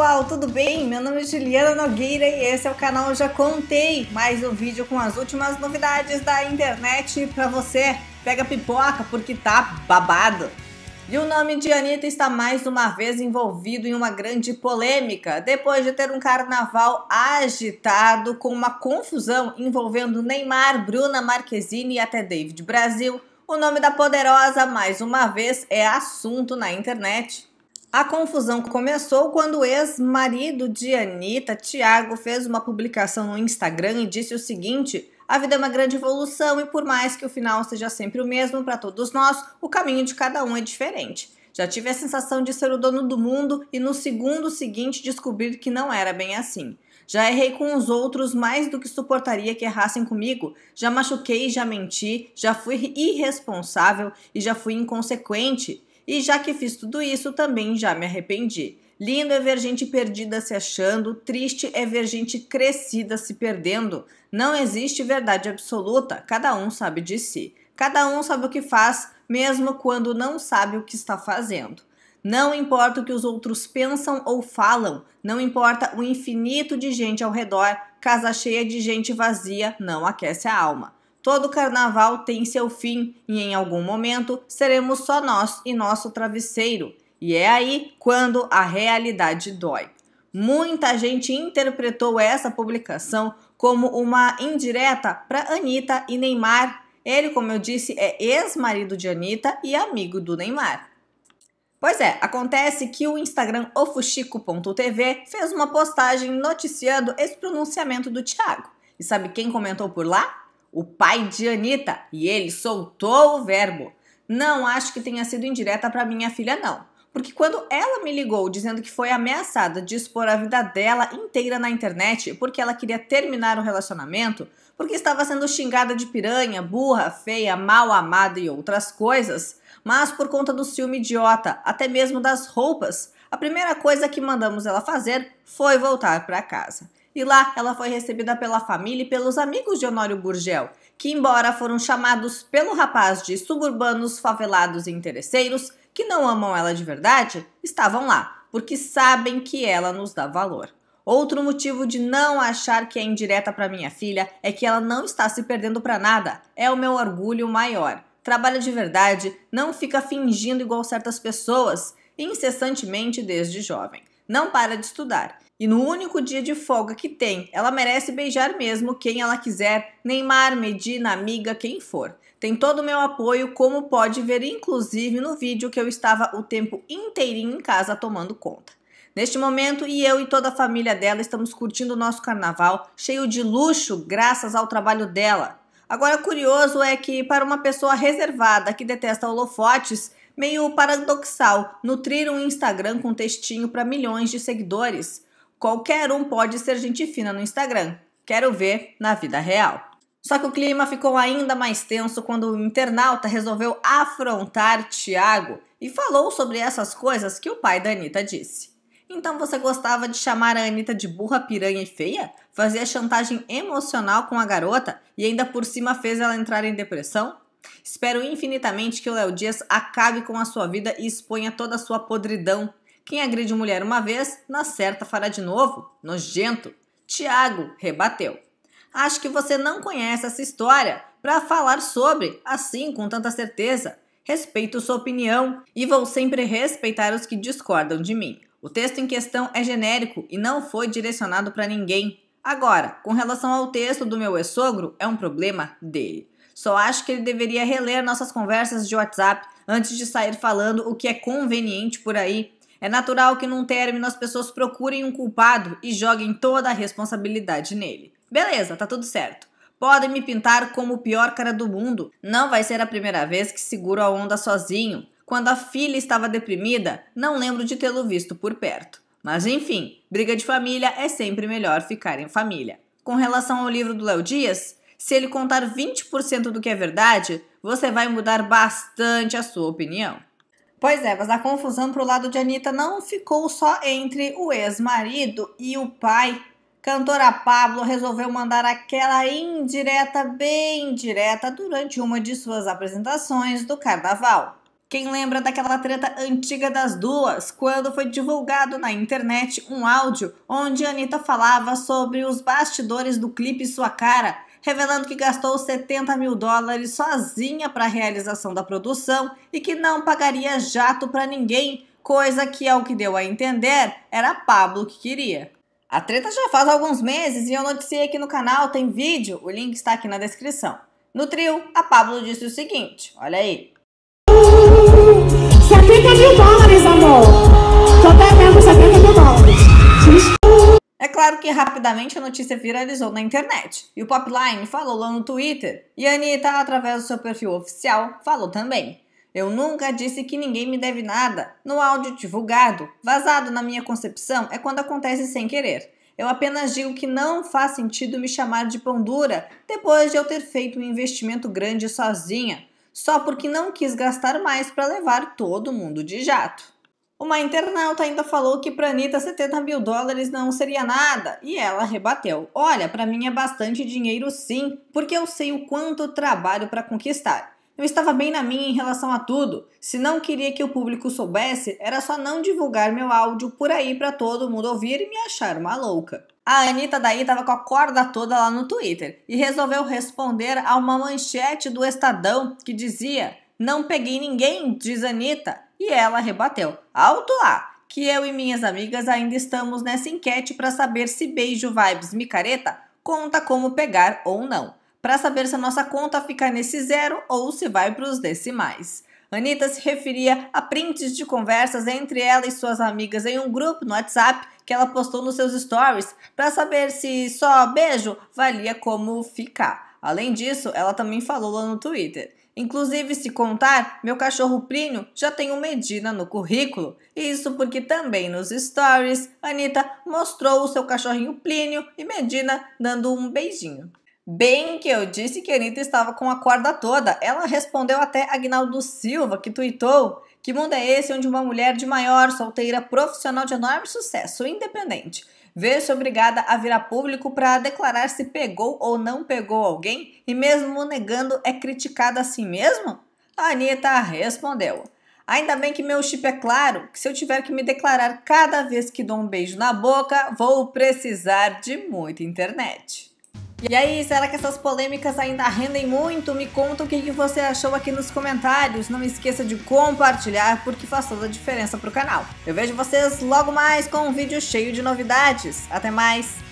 pessoal, tudo bem? Meu nome é Juliana Nogueira e esse é o canal Já Contei, mais um vídeo com as últimas novidades da internet para você. Pega pipoca porque tá babado. E o nome de Anitta está mais uma vez envolvido em uma grande polêmica, depois de ter um carnaval agitado com uma confusão envolvendo Neymar, Bruna Marquezine e até David Brasil. O nome da poderosa, mais uma vez, é assunto na internet. A confusão começou quando o ex-marido de Anitta, Thiago, fez uma publicação no Instagram e disse o seguinte: A vida é uma grande evolução e, por mais que o final seja sempre o mesmo para todos nós, o caminho de cada um é diferente. Já tive a sensação de ser o dono do mundo e, no segundo seguinte, descobrir que não era bem assim. Já errei com os outros mais do que suportaria que errassem comigo. Já machuquei, já menti, já fui irresponsável e já fui inconsequente. E já que fiz tudo isso, também já me arrependi. Lindo é ver gente perdida se achando, triste é ver gente crescida se perdendo. Não existe verdade absoluta, cada um sabe de si. Cada um sabe o que faz, mesmo quando não sabe o que está fazendo. Não importa o que os outros pensam ou falam, não importa o infinito de gente ao redor, casa cheia de gente vazia não aquece a alma. Todo carnaval tem seu fim e em algum momento seremos só nós e nosso travesseiro. E é aí quando a realidade dói. Muita gente interpretou essa publicação como uma indireta para Anitta e Neymar. Ele, como eu disse, é ex-marido de Anitta e amigo do Neymar. Pois é, acontece que o Instagram ofuxico.tv fez uma postagem noticiando esse pronunciamento do Thiago. E sabe quem comentou por lá? o pai de Anitta, e ele soltou o verbo. Não acho que tenha sido indireta para minha filha, não. Porque quando ela me ligou dizendo que foi ameaçada de expor a vida dela inteira na internet porque ela queria terminar o relacionamento, porque estava sendo xingada de piranha, burra, feia, mal amada e outras coisas, mas por conta do ciúme idiota, até mesmo das roupas, a primeira coisa que mandamos ela fazer foi voltar para casa. E lá ela foi recebida pela família e pelos amigos de Honório Burgel, que, embora foram chamados pelo rapaz de suburbanos, favelados e interesseiros, que não amam ela de verdade, estavam lá, porque sabem que ela nos dá valor. Outro motivo de não achar que é indireta para minha filha é que ela não está se perdendo para nada. É o meu orgulho maior. Trabalha de verdade, não fica fingindo igual certas pessoas, incessantemente desde jovem. Não para de estudar. E no único dia de folga que tem, ela merece beijar mesmo quem ela quiser, Neymar, Medina, amiga, quem for. Tem todo o meu apoio, como pode ver inclusive no vídeo que eu estava o tempo inteirinho em casa tomando conta. Neste momento, e eu e toda a família dela estamos curtindo o nosso carnaval, cheio de luxo, graças ao trabalho dela. Agora, curioso é que, para uma pessoa reservada que detesta holofotes, meio paradoxal nutrir um Instagram com textinho para milhões de seguidores. Qualquer um pode ser gente fina no Instagram. Quero ver na vida real. Só que o clima ficou ainda mais tenso quando o internauta resolveu afrontar Tiago e falou sobre essas coisas que o pai da Anitta disse. Então você gostava de chamar a Anitta de burra, piranha e feia? Fazia chantagem emocional com a garota e ainda por cima fez ela entrar em depressão? Espero infinitamente que o Léo Dias acabe com a sua vida e exponha toda a sua podridão quem agride mulher uma vez, na certa fará de novo. Nojento. Tiago rebateu. Acho que você não conhece essa história para falar sobre assim com tanta certeza. Respeito sua opinião e vou sempre respeitar os que discordam de mim. O texto em questão é genérico e não foi direcionado para ninguém. Agora, com relação ao texto do meu ex-sogro, é um problema dele. Só acho que ele deveria reler nossas conversas de WhatsApp antes de sair falando o que é conveniente por aí é natural que num término as pessoas procurem um culpado e joguem toda a responsabilidade nele. Beleza, tá tudo certo. Podem me pintar como o pior cara do mundo. Não vai ser a primeira vez que seguro a onda sozinho. Quando a filha estava deprimida, não lembro de tê-lo visto por perto. Mas enfim, briga de família é sempre melhor ficar em família. Com relação ao livro do Léo Dias, se ele contar 20% do que é verdade, você vai mudar bastante a sua opinião. Pois é, mas a confusão pro lado de Anitta não ficou só entre o ex-marido e o pai. Cantora Pablo resolveu mandar aquela indireta bem direta durante uma de suas apresentações do carnaval. Quem lembra daquela treta antiga das duas, quando foi divulgado na internet um áudio onde Anitta falava sobre os bastidores do clipe Sua Cara revelando que gastou 70 mil dólares sozinha para a realização da produção e que não pagaria jato para ninguém, coisa que, ao que deu a entender, era Pablo que queria. A treta já faz alguns meses e eu noticiei aqui no canal, tem vídeo, o link está aqui na descrição. No trio, a Pablo disse o seguinte, olha aí. 70 mil dólares, amor! Tô devendo 70 mil dólares claro que rapidamente a notícia viralizou na internet. E o Popline falou lá no Twitter. E a Anitta, através do seu perfil oficial, falou também. Eu nunca disse que ninguém me deve nada. No áudio divulgado, vazado na minha concepção, é quando acontece sem querer. Eu apenas digo que não faz sentido me chamar de pão dura depois de eu ter feito um investimento grande sozinha, só porque não quis gastar mais para levar todo mundo de jato. Uma internauta ainda falou que para Anitta 70 mil dólares não seria nada e ela rebateu: Olha, para mim é bastante dinheiro sim, porque eu sei o quanto trabalho para conquistar. Eu estava bem na minha em relação a tudo. Se não queria que o público soubesse, era só não divulgar meu áudio por aí para todo mundo ouvir e me achar uma louca. A Anitta daí estava com a corda toda lá no Twitter e resolveu responder a uma manchete do Estadão que dizia: Não peguei ninguém, diz Anitta e ela rebateu: Alto lá! Que eu e minhas amigas ainda estamos nessa enquete para saber se Beijo Vibes Micareta conta como pegar ou não. Para saber se a nossa conta fica nesse zero ou se vai para os decimais. Anitta se referia a prints de conversas entre ela e suas amigas em um grupo no WhatsApp que ela postou nos seus stories para saber se só beijo valia como ficar. Além disso, ela também falou lá no Twitter. Inclusive, se contar, meu cachorro Plínio já tem o Medina no currículo. Isso porque também nos stories, Anitta mostrou o seu cachorrinho Plínio e Medina dando um beijinho. Bem que eu disse que Anitta estava com a corda toda, ela respondeu até Agnaldo Silva, que tuitou que mundo é esse onde uma mulher de maior, solteira, profissional de enorme sucesso, independente, Vê-se obrigada a virar público para declarar se pegou ou não pegou alguém e mesmo negando é criticada assim mesmo? A Anitta respondeu. Ainda bem que meu chip é claro, que se eu tiver que me declarar cada vez que dou um beijo na boca, vou precisar de muita internet. E aí, será que essas polêmicas ainda rendem muito? Me conta o que você achou aqui nos comentários. Não esqueça de compartilhar, porque faz toda a diferença pro canal. Eu vejo vocês logo mais com um vídeo cheio de novidades. Até mais!